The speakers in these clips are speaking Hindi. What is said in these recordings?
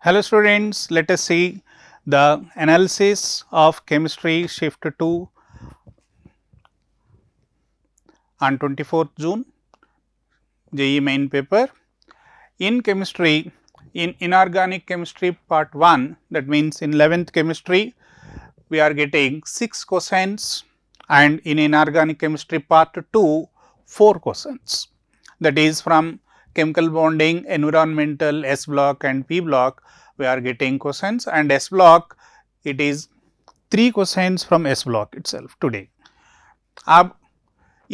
Hello students, let us see the analysis of chemistry shift 2 on 24th June JE main paper. In chemistry, in inorganic chemistry part 1 that means in 11th chemistry we are getting 6 cosines and in inorganic chemistry part 2 4 cosines that is from chemical bonding, environmental, S block and P block, we are getting cosines and S block it is 3 cosines from S block itself today. ab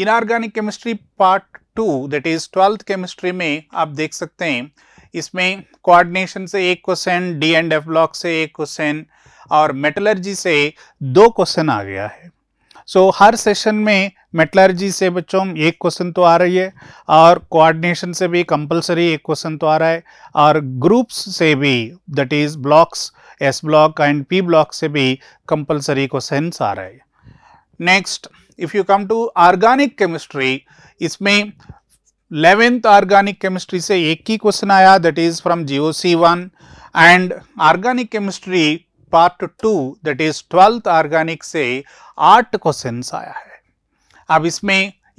inorganic chemistry part 2 that is 12th chemistry mein aap dekh sakte hain isme coordination se एक cosine d and f block se एक cosine और मेटलर्जी से दो क्वेश्चन आ गया है सो so, हर सेशन में मेटलर्जी से बच्चों एक क्वेश्चन तो आ रही है और कोऑर्डिनेशन से भी कंपलसरी एक क्वेश्चन तो आ रहा है और ग्रुप्स से भी that is blocks S block and P block से भी कंपलसरी क्वेश्चन आ रहा है next if you come to organic chemistry इसमें लेवेंथ ऑर्गेनिक केमिस्ट्री से एक ही क्वेश्चन आया that is from G O C one and organic chemistry part two that is twelfth organic से आठ क्वेश्चंस आया है अब इसमें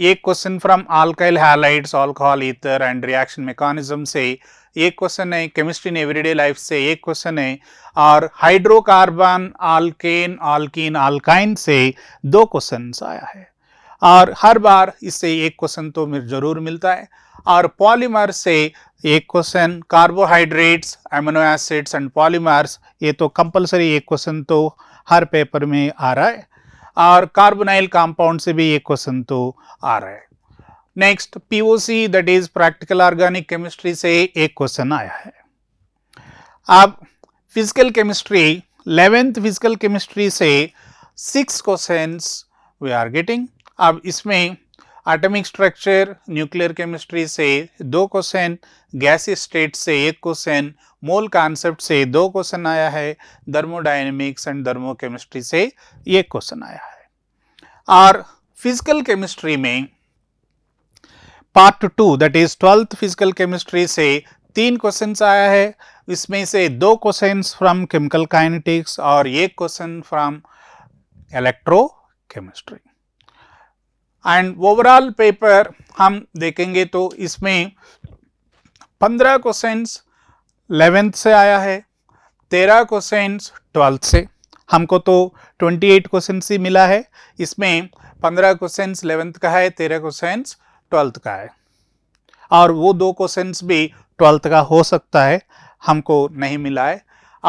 एक question from alkyl halides alcohol ether and reaction mechanism से एक क्वेश्चन है केमिस्ट्री इन एवरीडे लाइफ से एक क्वेश्चन है और हाइड्रोकार्बन आल्केन आल्कीन आल्काइन से दो क्वेश्चन आया है और हर बार इससे एक क्वेश्चन तो मेरे जरूर मिलता है और पॉलीमर से एक question carbohydrates amino acids and polymers ये तो कंपलसरी एक क्वेश्चन तो हर पेपर में आ रहा है और कार्बोनाइल कंपाउंड से भी एक क्वेश्चन तो आ रहा है next POC that is practical organic chemistry से एक क्वेश्चन आया है अब physical chemistry eleventh physical chemistry से six question we are getting अब इसमें एटॉमिक स्ट्रक्चर न्यूक्लियर केमिस्ट्री से दो क्वेश्चन गैस स्टेट से एक क्वेश्चन मोल कॉन्सेप्ट से दो क्वेश्चन आया है धर्मोडाइनमिक्स एंड केमिस्ट्री से एक क्वेश्चन आया है और फिजिकल केमिस्ट्री में part two that is twelfth physical chemistry से तीन क्वेश्चन आया है इसमें से दो क्वेश्चन फ्रॉम केमिकल काइनेटिक्स और एक question from electrochemistry and overall paper हम देखेंगे तो इसमें पंद्रह क्वेश्चंस लेवेंथ से आया है तेरह क्वेश्चंस ट्वेल्थ से हमको तो ट्वेंटी एट क्वेश्चन ही मिला है इसमें पंद्रह क्वेश्चन लेवेंथ का है तेरह क्वेश्चन ट्वेल्थ का है और वो दो क्वेश्चन भी ट्वेल्थ का हो सकता है हमको नहीं मिला है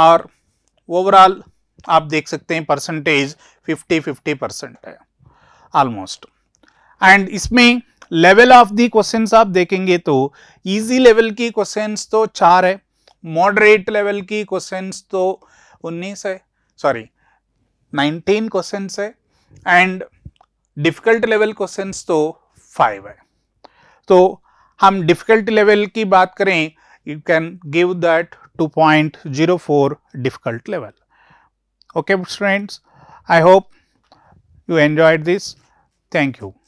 और ओवरऑल आप देख सकते हैं परसेंटेज फिफ्टी फिफ्टी परसेंट है ऑलमोस्ट एंड इसमें लेवल ऑफ दी क्वेश्चंस आप देखेंगे तो इजी लेवल की क्वेश्चंस तो चार है मॉडरेट लेवल की क्वेश्चंस तो 19 है सॉरी 19 क्वेश्चंस है एंड डिफिकल्ट लेवल क्वेश्चंस तो फाइव है तो हम डिफिकल्ट लेवल की बात करें you can give that 2.04 difficult level okay students I hope you enjoyed this thank you